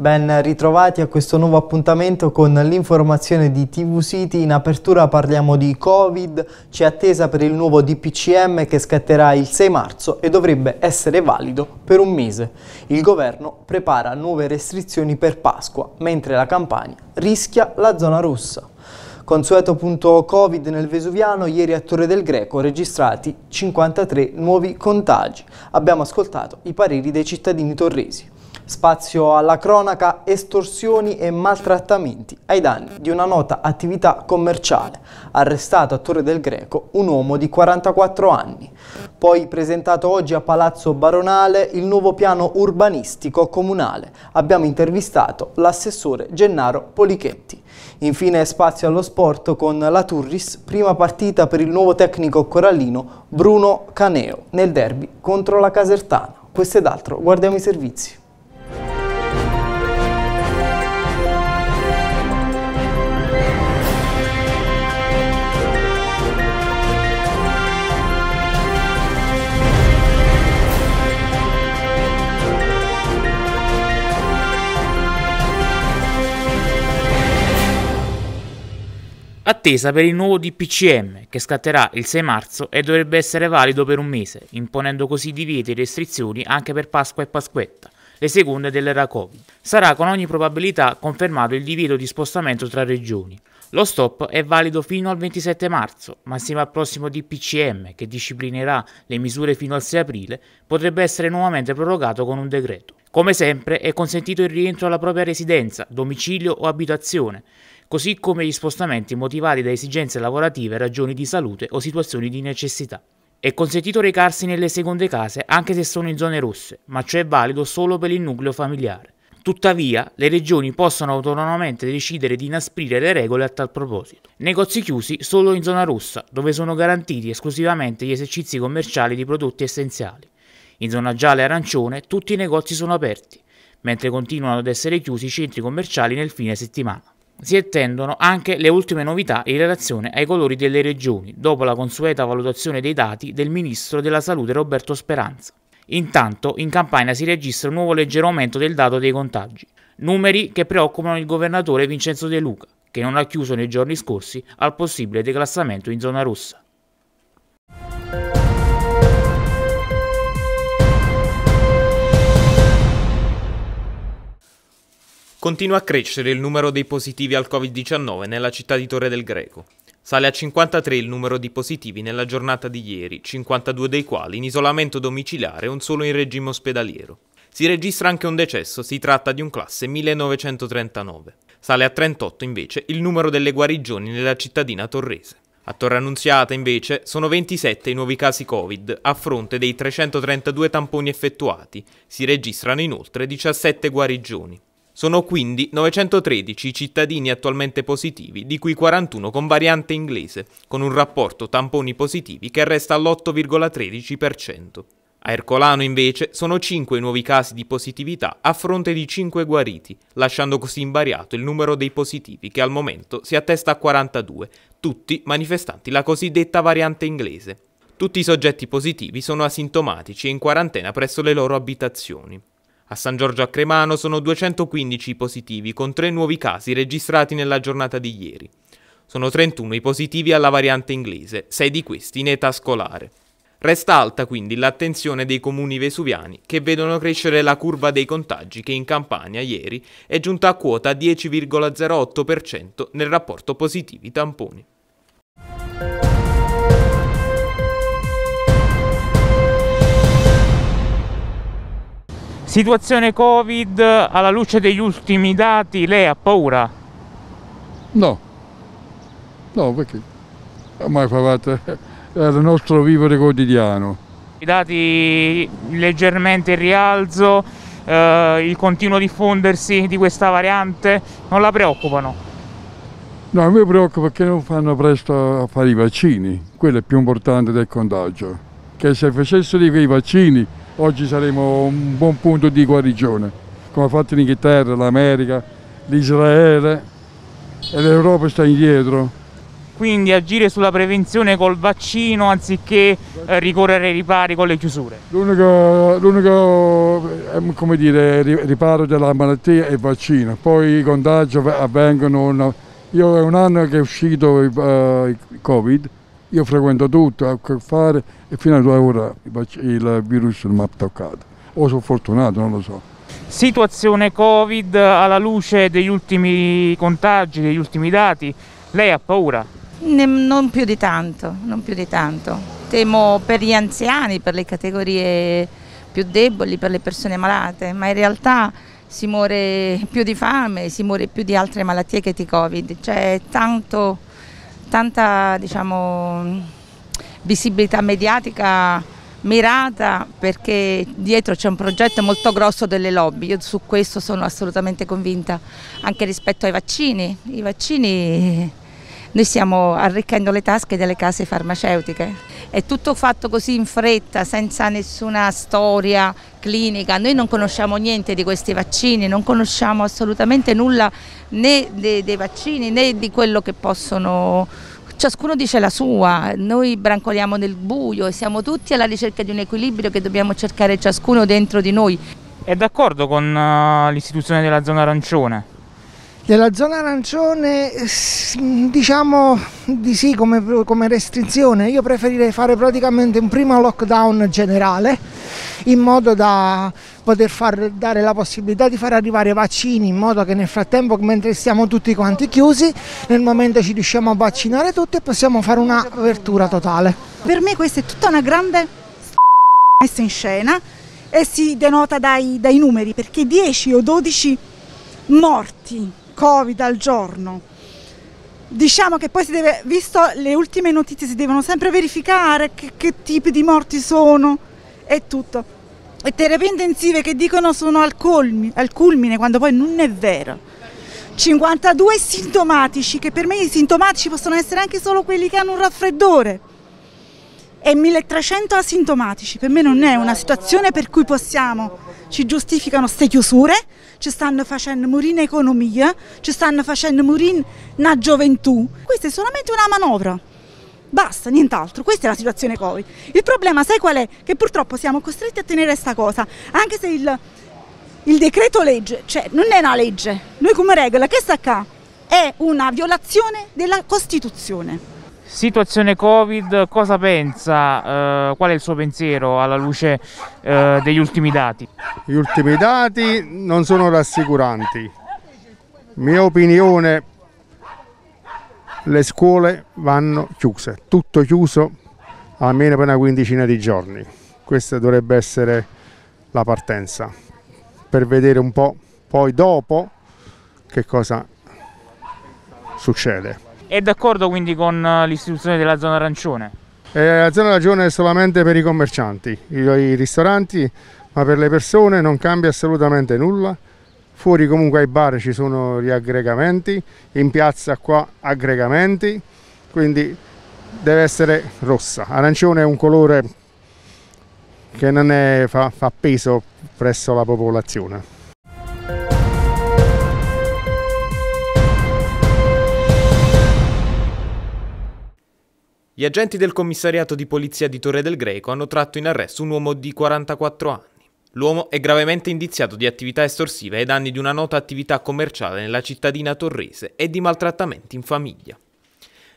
Ben ritrovati a questo nuovo appuntamento con l'informazione di TV City. In apertura parliamo di Covid, c'è attesa per il nuovo DPCM che scatterà il 6 marzo e dovrebbe essere valido per un mese. Il governo prepara nuove restrizioni per Pasqua, mentre la campagna rischia la zona rossa. Consueto punto Covid nel Vesuviano, ieri a Torre del Greco registrati 53 nuovi contagi. Abbiamo ascoltato i pareri dei cittadini torresi. Spazio alla cronaca, estorsioni e maltrattamenti ai danni di una nota attività commerciale. Arrestato a Torre del Greco un uomo di 44 anni. Poi presentato oggi a Palazzo Baronale il nuovo piano urbanistico comunale. Abbiamo intervistato l'assessore Gennaro Polichetti. Infine spazio allo sport con la Turris, prima partita per il nuovo tecnico corallino Bruno Caneo nel derby contro la Casertana. Questo ed altro, guardiamo i servizi. attesa per il nuovo DPCM che scatterà il 6 marzo e dovrebbe essere valido per un mese, imponendo così divieti e restrizioni anche per Pasqua e Pasquetta, le seconde dell'era Covid. Sarà con ogni probabilità confermato il divieto di spostamento tra regioni. Lo stop è valido fino al 27 marzo, ma insieme al prossimo DPCM che disciplinerà le misure fino al 6 aprile potrebbe essere nuovamente prorogato con un decreto. Come sempre è consentito il rientro alla propria residenza, domicilio o abitazione, così come gli spostamenti motivati da esigenze lavorative, ragioni di salute o situazioni di necessità. È consentito recarsi nelle seconde case anche se sono in zone rosse, ma ciò è valido solo per il nucleo familiare. Tuttavia, le regioni possono autonomamente decidere di inasprire le regole a tal proposito. Negozi chiusi solo in zona rossa, dove sono garantiti esclusivamente gli esercizi commerciali di prodotti essenziali. In zona gialla e arancione tutti i negozi sono aperti, mentre continuano ad essere chiusi i centri commerciali nel fine settimana. Si attendono anche le ultime novità in relazione ai colori delle regioni, dopo la consueta valutazione dei dati del Ministro della Salute Roberto Speranza. Intanto in Campania si registra un nuovo leggero aumento del dato dei contagi, numeri che preoccupano il governatore Vincenzo De Luca, che non ha chiuso nei giorni scorsi al possibile declassamento in zona rossa. Continua a crescere il numero dei positivi al Covid-19 nella città di Torre del Greco. Sale a 53 il numero di positivi nella giornata di ieri, 52 dei quali in isolamento domiciliare e un solo in regime ospedaliero. Si registra anche un decesso, si tratta di un classe 1939. Sale a 38 invece il numero delle guarigioni nella cittadina torrese. A Torre Annunziata invece sono 27 i nuovi casi Covid a fronte dei 332 tamponi effettuati. Si registrano inoltre 17 guarigioni. Sono quindi 913 i cittadini attualmente positivi, di cui 41 con variante inglese, con un rapporto tamponi positivi che resta all'8,13%. A Ercolano invece sono 5 i nuovi casi di positività a fronte di 5 guariti, lasciando così invariato il numero dei positivi che al momento si attesta a 42, tutti manifestanti la cosiddetta variante inglese. Tutti i soggetti positivi sono asintomatici e in quarantena presso le loro abitazioni. A San Giorgio a Cremano sono 215 i positivi, con tre nuovi casi registrati nella giornata di ieri. Sono 31 i positivi alla variante inglese, 6 di questi in età scolare. Resta alta quindi l'attenzione dei comuni vesuviani che vedono crescere la curva dei contagi che in Campania ieri è giunta a quota 10,08% nel rapporto positivi tamponi. Situazione Covid, alla luce degli ultimi dati, lei ha paura? No, no perché? Ormai fa parte del nostro vivere quotidiano. I dati leggermente in rialzo, eh, il continuo diffondersi di questa variante, non la preoccupano? No, mi preoccupa perché non fanno presto a fare i vaccini, quello è più importante del contagio, che se facessero i vaccini oggi saremo un buon punto di guarigione, come ha fatto l'Inghilterra, l'America, l'Israele e l'Europa sta indietro. Quindi agire sulla prevenzione col vaccino anziché eh, ricorrere ai ripari con le chiusure? L'unico, ehm, dire, riparo della malattia è il vaccino, poi i contagi avvengono... Io è un anno che è uscito il eh, Covid, io frequento tutto, ho a che fare e fino ad ora il virus non mi ha toccato. O sono fortunato, non lo so. Situazione Covid alla luce degli ultimi contagi, degli ultimi dati, lei ha paura? Ne, non più di tanto, non più di tanto. Temo per gli anziani, per le categorie più deboli, per le persone malate, ma in realtà si muore più di fame, si muore più di altre malattie che di Covid. C'è tanto tanta diciamo, visibilità mediatica mirata perché dietro c'è un progetto molto grosso delle lobby, io su questo sono assolutamente convinta, anche rispetto ai vaccini, i vaccini noi stiamo arricchendo le tasche delle case farmaceutiche. È tutto fatto così in fretta, senza nessuna storia clinica. Noi non conosciamo niente di questi vaccini, non conosciamo assolutamente nulla né dei, dei vaccini né di quello che possono ciascuno dice la sua, noi brancoliamo nel buio e siamo tutti alla ricerca di un equilibrio che dobbiamo cercare ciascuno dentro di noi. È d'accordo con eh, l'istituzione della zona arancione? Della zona arancione diciamo di sì come, come restrizione, io preferirei fare praticamente un primo lockdown generale in modo da poter far, dare la possibilità di far arrivare vaccini in modo che nel frattempo mentre stiamo tutti quanti chiusi nel momento ci riusciamo a vaccinare tutti e possiamo fare un'apertura totale. Per me questa è tutta una grande messa in scena e si denota dai, dai numeri perché 10 o 12 morti Covid al giorno. Diciamo che poi si deve, visto le ultime notizie, si devono sempre verificare che, che tipi di morti sono e tutto. E terapie intensive che dicono sono al, colmi, al culmine, quando poi non è vero. 52 sintomatici, che per me i sintomatici possono essere anche solo quelli che hanno un raffreddore e 1300 asintomatici. Per me non è una situazione per cui possiamo, ci giustificano queste chiusure, ci stanno facendo morire l'economia, ci stanno facendo morire la gioventù. Questa è solamente una manovra. Basta, nient'altro, questa è la situazione Covid. Il problema sai qual è? Che purtroppo siamo costretti a tenere questa cosa, anche se il, il decreto legge, cioè non è una legge, noi come regola che sta qua? È una violazione della Costituzione. Situazione Covid, cosa pensa, eh, qual è il suo pensiero alla luce eh, degli ultimi dati? Gli ultimi dati non sono rassicuranti. Mia opinione, le scuole vanno chiuse, tutto chiuso almeno per una quindicina di giorni. Questa dovrebbe essere la partenza per vedere un po' poi dopo che cosa succede. È d'accordo quindi con eh, l'istituzione della zona arancione? Eh, la zona arancione è solamente per i commercianti, i, i ristoranti, ma per le persone non cambia assolutamente nulla. Fuori comunque ai bar ci sono gli aggregamenti, in piazza qua aggregamenti, quindi deve essere rossa. Arancione è un colore che non è, fa, fa peso presso la popolazione. Gli agenti del commissariato di polizia di Torre del Greco hanno tratto in arresto un uomo di 44 anni. L'uomo è gravemente indiziato di attività estorsiva ai danni di una nota attività commerciale nella cittadina torrese e di maltrattamenti in famiglia.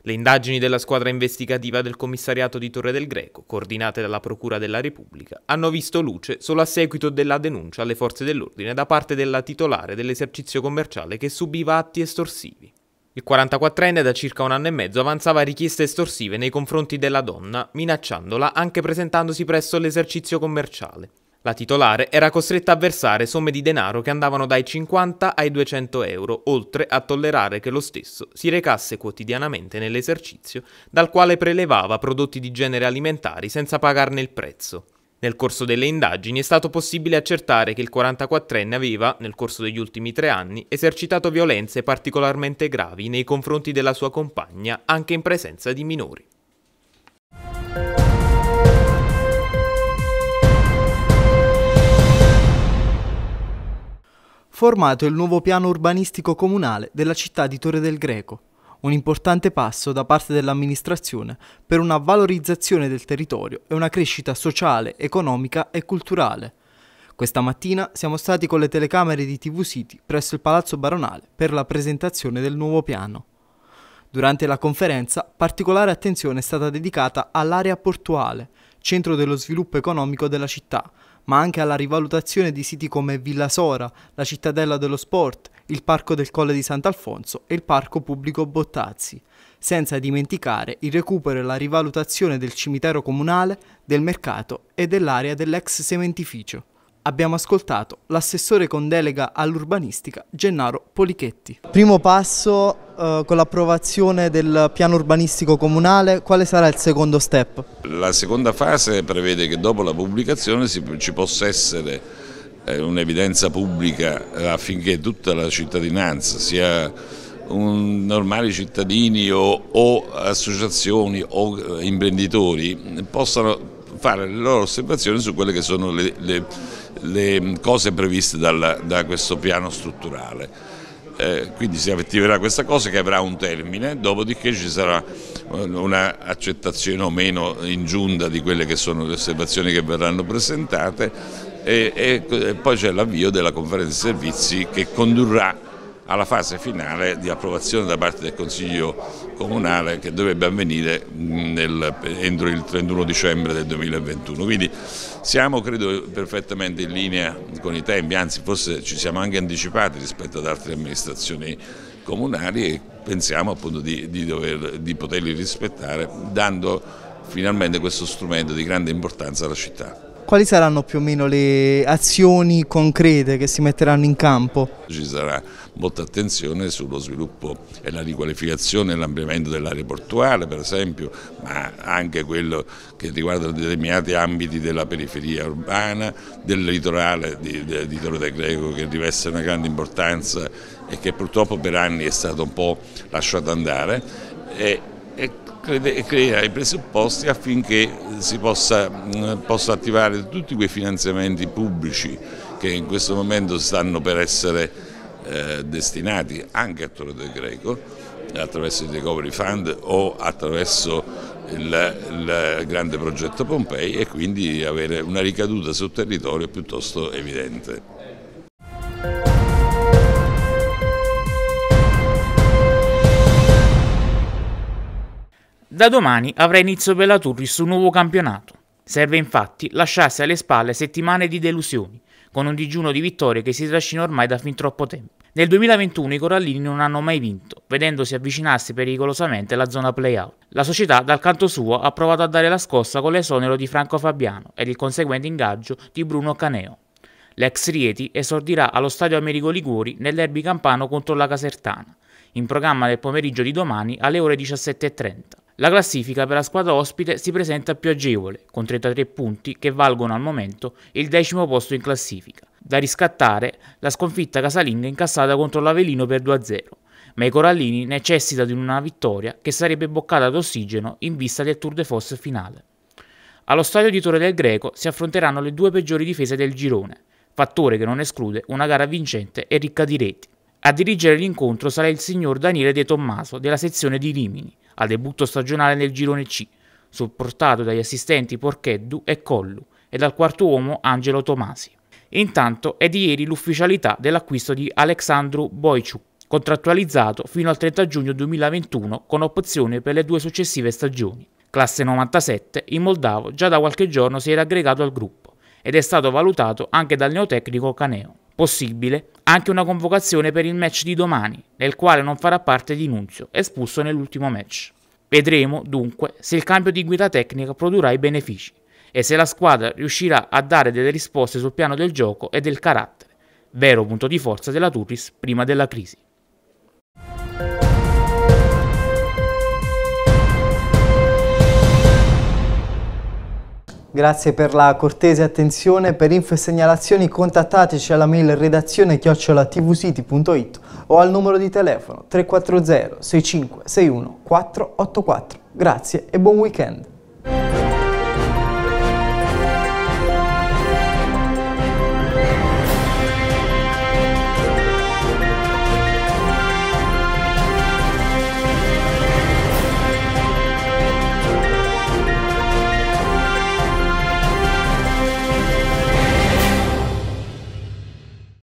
Le indagini della squadra investigativa del commissariato di Torre del Greco, coordinate dalla Procura della Repubblica, hanno visto luce solo a seguito della denuncia alle forze dell'ordine da parte della titolare dell'esercizio commerciale che subiva atti estorsivi. Il 44enne da circa un anno e mezzo avanzava richieste estorsive nei confronti della donna, minacciandola anche presentandosi presso l'esercizio commerciale. La titolare era costretta a versare somme di denaro che andavano dai 50 ai 200 euro, oltre a tollerare che lo stesso si recasse quotidianamente nell'esercizio, dal quale prelevava prodotti di genere alimentari senza pagarne il prezzo. Nel corso delle indagini è stato possibile accertare che il 44enne aveva, nel corso degli ultimi tre anni, esercitato violenze particolarmente gravi nei confronti della sua compagna, anche in presenza di minori. Formato il nuovo piano urbanistico comunale della città di Torre del Greco, un importante passo da parte dell'amministrazione per una valorizzazione del territorio e una crescita sociale, economica e culturale. Questa mattina siamo stati con le telecamere di TV City presso il Palazzo Baronale per la presentazione del nuovo piano. Durante la conferenza particolare attenzione è stata dedicata all'area portuale, centro dello sviluppo economico della città, ma anche alla rivalutazione di siti come Villa Sora, la cittadella dello sport, il Parco del Colle di Sant'Alfonso e il Parco Pubblico Bottazzi, senza dimenticare il recupero e la rivalutazione del cimitero comunale, del mercato e dell'area dell'ex sementificio. Abbiamo ascoltato l'assessore con delega all'urbanistica Gennaro Polichetti. Primo passo eh, con l'approvazione del piano urbanistico comunale, quale sarà il secondo step? La seconda fase prevede che dopo la pubblicazione ci possa essere un'evidenza pubblica affinché tutta la cittadinanza, sia un, normali cittadini o, o associazioni o imprenditori, possano fare le loro osservazioni su quelle che sono le, le, le cose previste dalla, da questo piano strutturale. Eh, quindi si attiverà questa cosa che avrà un termine, dopodiché ci sarà un'accettazione o meno in giunta di quelle che sono le osservazioni che verranno presentate e, e, e poi c'è l'avvio della conferenza servizi che condurrà alla fase finale di approvazione da parte del Consiglio Comunale che dovrebbe avvenire mm, nel, entro il 31 dicembre del 2021. Quindi siamo credo perfettamente in linea con i tempi, anzi forse ci siamo anche anticipati rispetto ad altre amministrazioni comunali e pensiamo appunto di, di, dover, di poterli rispettare dando finalmente questo strumento di grande importanza alla città quali saranno più o meno le azioni concrete che si metteranno in campo? Ci sarà molta attenzione sullo sviluppo e la riqualificazione e l'ampliamento dell'area portuale per esempio, ma anche quello che riguarda determinati ambiti della periferia urbana, del litorale di, di, Torre del Greco che riveste una grande importanza e che purtroppo per anni è stato un po' lasciato andare e, e crea i presupposti affinché si possa, eh, possa attivare tutti quei finanziamenti pubblici che in questo momento stanno per essere eh, destinati anche a Torre del Greco attraverso il Recovery Fund o attraverso il, il, grande progetto Pompei e quindi avere una ricaduta sul territorio piuttosto evidente. Da domani avrà inizio per la Turris un nuovo campionato. Serve infatti lasciarsi alle spalle settimane di delusioni, con un digiuno di vittorie che si trascina ormai da fin troppo tempo. Nel 2021 i Corallini non hanno mai vinto, vedendosi avvicinarsi pericolosamente alla zona play-out. La società, dal canto suo, ha provato a dare la scossa con l'esonero di Franco Fabiano ed il conseguente ingaggio di Bruno Caneo. L'ex Rieti esordirà allo stadio Amerigo Liguori nell'Erbi Campano contro la Casertana, in programma del pomeriggio di domani alle ore 17.30. La classifica per la squadra ospite si presenta più agevole, con 33 punti che valgono al momento il decimo posto in classifica. Da riscattare la sconfitta casalinga incassata contro l'Avelino per 2-0, ma i Corallini necessitano di una vittoria che sarebbe boccata d'ossigeno in vista del Tour de Fosse finale. Allo stadio di Torre del Greco si affronteranno le due peggiori difese del girone, fattore che non esclude una gara vincente e ricca di reti. A dirigere l'incontro sarà il signor Daniele De Tommaso della sezione di Rimini, al debutto stagionale nel girone C, supportato dagli assistenti Porcheddu e Collu e dal quarto uomo Angelo Tomasi. Intanto è di ieri l'ufficialità dell'acquisto di Alexandru Boiciu, contrattualizzato fino al 30 giugno 2021 con opzione per le due successive stagioni. Classe 97, il moldavo già da qualche giorno si era aggregato al gruppo ed è stato valutato anche dal neotecnico Caneo possibile anche una convocazione per il match di domani, nel quale non farà parte di Nunzio, espulso nell'ultimo match. Vedremo dunque se il cambio di guida tecnica produrrà i benefici e se la squadra riuscirà a dare delle risposte sul piano del gioco e del carattere, vero punto di forza della Turris prima della crisi. Grazie per la cortese attenzione. Per info e segnalazioni contattateci alla mail redazione chiocciolatvsiti.it o al numero di telefono 340 65 61 484. Grazie e buon weekend.